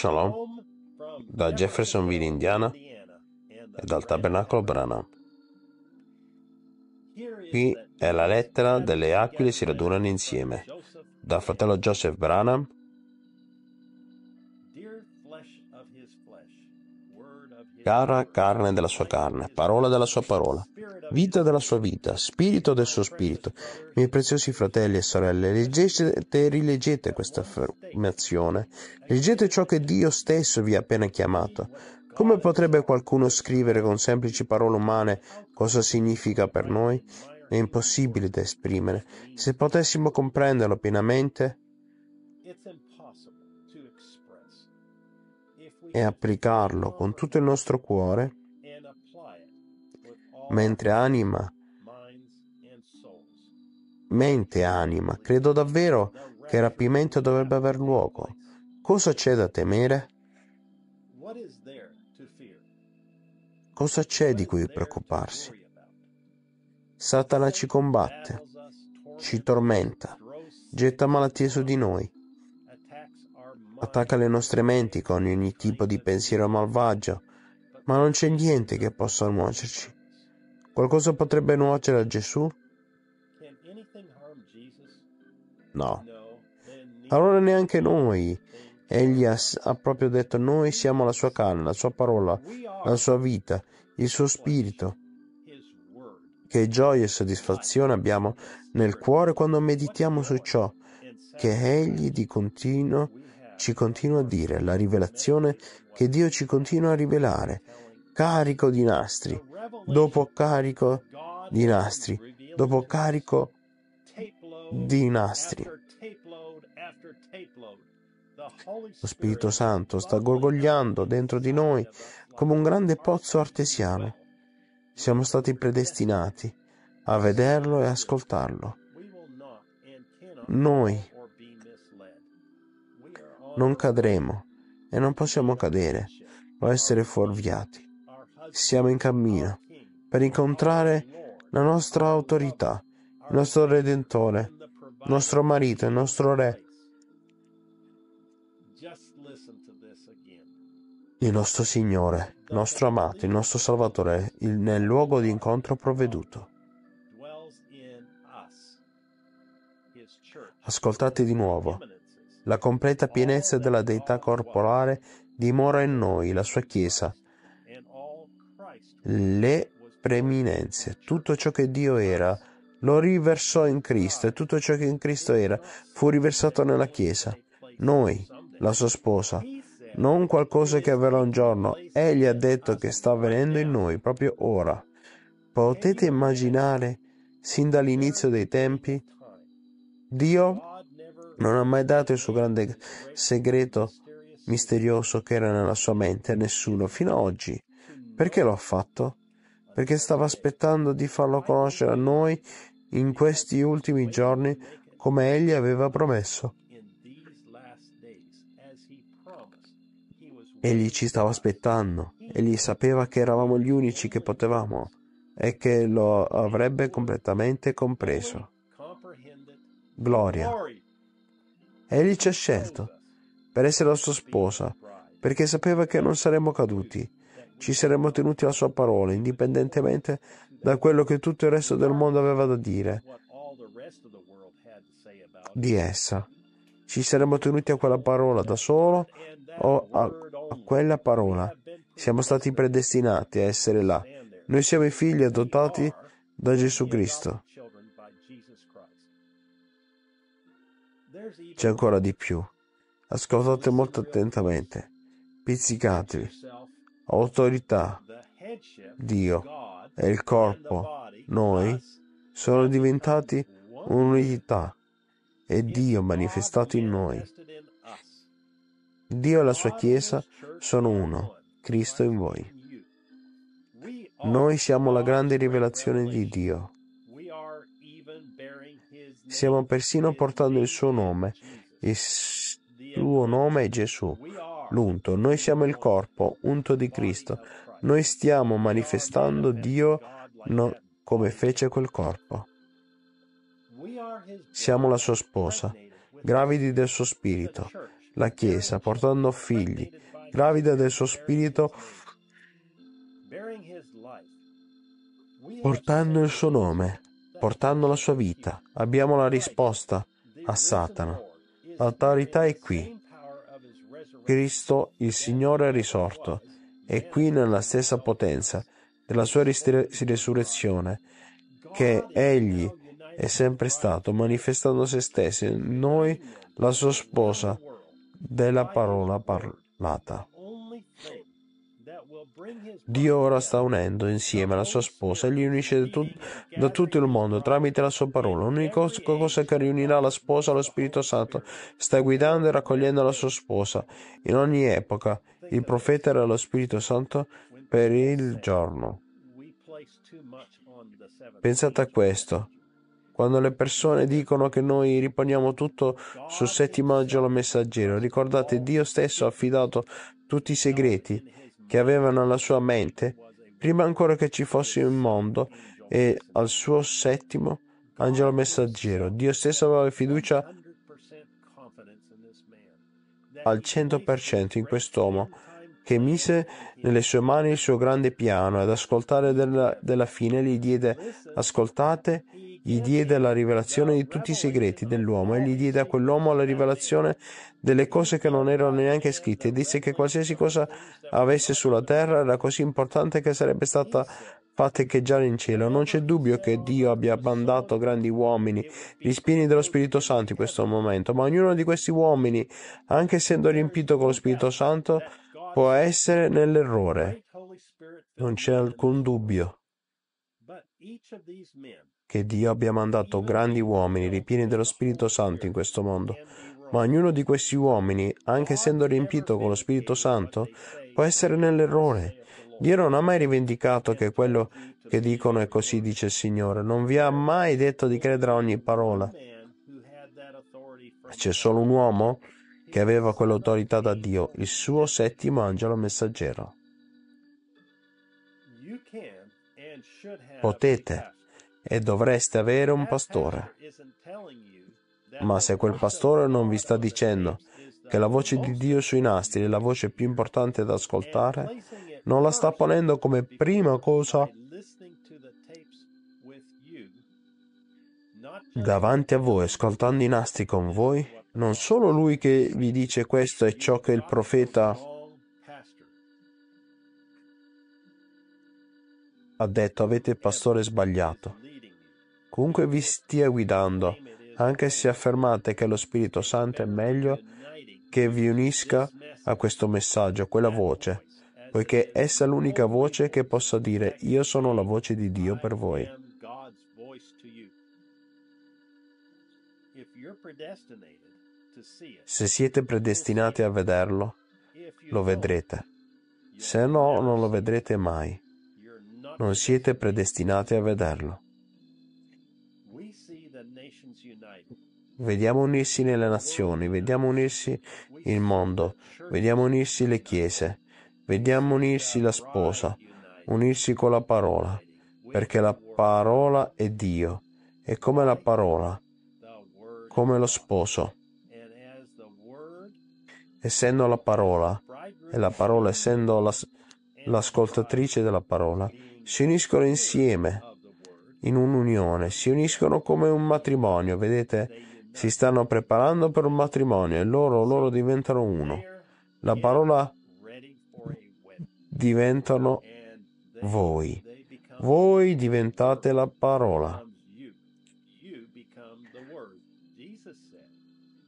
Shalom da Jeffersonville, Indiana e dal Tabernacolo Branham. Qui è la lettera delle aquile si radunano insieme, dal fratello Joseph Branham cara carne della sua carne, parola della sua parola, vita della sua vita, spirito del suo spirito. Miei preziosi fratelli e sorelle, leggete e rileggete questa affermazione, leggete ciò che Dio stesso vi ha appena chiamato. Come potrebbe qualcuno scrivere con semplici parole umane cosa significa per noi? È impossibile da esprimere. Se potessimo comprenderlo pienamente, e applicarlo con tutto il nostro cuore, mentre anima, mente e anima, credo davvero che il rapimento dovrebbe aver luogo. Cosa c'è da temere? Cosa c'è di cui preoccuparsi? Satana ci combatte, ci tormenta, getta malattie su di noi Attacca le nostre menti con ogni tipo di pensiero malvagio, ma non c'è niente che possa nuocerci. Qualcosa potrebbe nuocere a Gesù? No. Allora neanche noi. Egli ha, ha, proprio detto noi siamo la sua carne, la sua parola, la sua vita, il suo spirito. Che gioia e soddisfazione abbiamo nel cuore quando meditiamo su ciò che Egli di continuo ci continua a dire la rivelazione che Dio ci continua a rivelare, carico di nastri, dopo carico di nastri, dopo carico di nastri. Lo Spirito Santo sta gorgogliando dentro di noi come un grande pozzo artesiano. Siamo stati predestinati a vederlo e ascoltarlo. Noi non cadremo e non possiamo cadere o essere fuorviati. Siamo in cammino per incontrare la nostra autorità, il nostro Redentore, il nostro marito, il nostro Re. Il nostro Signore, il nostro amato, il nostro Salvatore, il, nel luogo di incontro provveduto. Ascoltate di nuovo la completa pienezza della deità corporale dimora in noi, la sua Chiesa. Le preeminenze, tutto ciò che Dio era, lo riversò in Cristo e tutto ciò che in Cristo era fu riversato nella Chiesa. Noi, la sua sposa, non qualcosa che avverrà un giorno, egli ha detto che sta avvenendo in noi proprio ora. Potete immaginare, sin dall'inizio dei tempi, Dio non ha mai dato il suo grande segreto misterioso che era nella sua mente a nessuno fino ad oggi. Perché lo ha fatto? Perché stava aspettando di farlo conoscere a noi in questi ultimi giorni come egli aveva promesso. Egli ci stava aspettando, egli sapeva che eravamo gli unici che potevamo e che lo avrebbe completamente compreso. Gloria. Egli ci ha scelto per essere la sua sposa, perché sapeva che non saremmo caduti, ci saremmo tenuti alla sua parola, indipendentemente da quello che tutto il resto del mondo aveva da dire di essa. Ci saremmo tenuti a quella parola da solo o a, a quella parola. Siamo stati predestinati a essere là. Noi siamo i figli adottati da Gesù Cristo. C'è ancora di più. Ascoltate molto attentamente. Pizzicatevi. Autorità, Dio e il corpo, noi, sono diventati un'unità e Dio manifestato in noi. Dio e la sua Chiesa sono uno, Cristo in voi. Noi siamo la grande rivelazione di Dio. Stiamo persino portando il suo nome. Il suo nome è Gesù, l'unto. Noi siamo il corpo, unto di Cristo. Noi stiamo manifestando Dio no, come fece quel corpo. Siamo la sua sposa, gravidi del suo spirito, la Chiesa, portando figli, gravida del suo spirito, portando il suo nome portando la sua vita. Abbiamo la risposta a Satana. L'autorità è qui. Cristo, il Signore è risorto, è qui nella stessa potenza della sua risurrezione, che Egli è sempre stato, manifestando se stesso, noi la sua sposa della parola parlata. Dio ora sta unendo insieme la sua sposa e li unisce da, tut- da tutto il mondo tramite la sua parola. L'unica cosa che riunirà la sposa allo Spirito Santo sta guidando e raccogliendo la sua sposa. In ogni epoca il profeta era lo Spirito Santo per il giorno. Pensate a questo. Quando le persone dicono che noi riponiamo tutto sul settimo angelo messaggero, ricordate Dio stesso ha affidato tutti i segreti che avevano nella sua mente prima ancora che ci fosse il mondo e al suo settimo angelo messaggero. Dio stesso aveva fiducia al 100% in quest'uomo che mise nelle sue mani il suo grande piano ed ascoltare della, della fine gli diede ascoltate gli diede la rivelazione di tutti i segreti dell'uomo e gli diede a quell'uomo la rivelazione delle cose che non erano neanche scritte e disse che qualsiasi cosa avesse sulla terra era così importante che sarebbe stata fatteggiare in cielo. Non c'è dubbio che Dio abbia mandato grandi uomini, gli rispieni dello Spirito Santo in questo momento, ma ognuno di questi uomini, anche essendo riempito con lo Spirito Santo, può essere nell'errore. Non c'è alcun dubbio che Dio abbia mandato grandi uomini ripieni dello Spirito Santo in questo mondo, ma ognuno di questi uomini, anche essendo riempito con lo Spirito Santo, può essere nell'errore. Dio non ha mai rivendicato che quello che dicono è così, dice il Signore, non vi ha mai detto di credere a ogni parola. C'è solo un uomo che aveva quell'autorità da Dio, il suo settimo angelo messaggero. Potete e dovreste avere un pastore. Ma se quel pastore non vi sta dicendo che la voce di Dio sui nastri è la voce più importante da ascoltare, non la sta ponendo come prima cosa davanti a voi, ascoltando i nastri con voi, non solo lui che vi dice questo è ciò che il profeta ha detto, avete il pastore sbagliato. Comunque vi stia guidando, anche se affermate che lo Spirito Santo è meglio che vi unisca a questo messaggio, quella voce, poiché essa è l'unica voce che possa dire io sono la voce di Dio per voi. Se siete predestinati a vederlo, lo vedrete. Se no, non lo vedrete mai. Non siete predestinati a vederlo. Vediamo unirsi nelle nazioni, vediamo unirsi il mondo, vediamo unirsi le chiese, vediamo unirsi la sposa, unirsi con la parola, perché la parola è Dio, e come la parola, come lo sposo. Essendo la parola, e la parola essendo la, l'ascoltatrice della parola, si uniscono insieme in un'unione, si uniscono come un matrimonio, vedete? Si stanno preparando per un matrimonio e loro loro diventano uno. La parola diventano voi. Voi diventate la parola.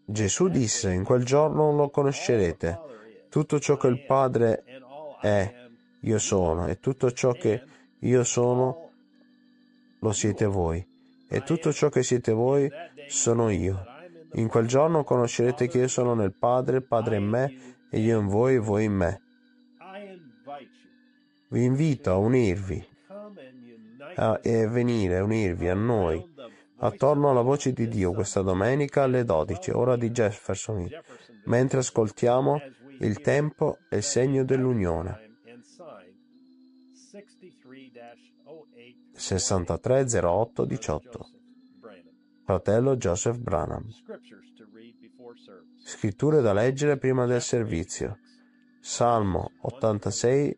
Gesù disse, in quel giorno lo conoscerete. Tutto ciò che il Padre è, io sono, e tutto ciò che io sono, lo siete voi. E tutto ciò che siete voi, sono io. In quel giorno conoscerete che io sono nel Padre, il Padre in me, e io in voi e voi in me. Vi invito a unirvi a, e venire, a unirvi a noi, attorno alla voce di Dio questa domenica alle 12, ora di Jefferson, mentre ascoltiamo il tempo e il segno dell'unione. 63 08 18 fratello Joseph Branham. Scritture da leggere prima del servizio. Salmo 86,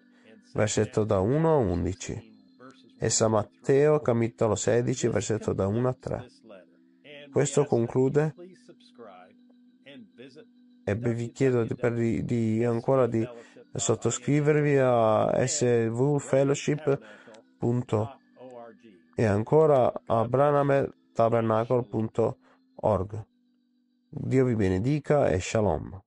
versetto da 1 a 11 e San Matteo capitolo 16 versetto da 1 a 3. Questo conclude e vi chiedo di, di, di ancora di sottoscrivervi a svfellowship.org e ancora a Branham tabernacle.org. Dio vi benedica e shalom.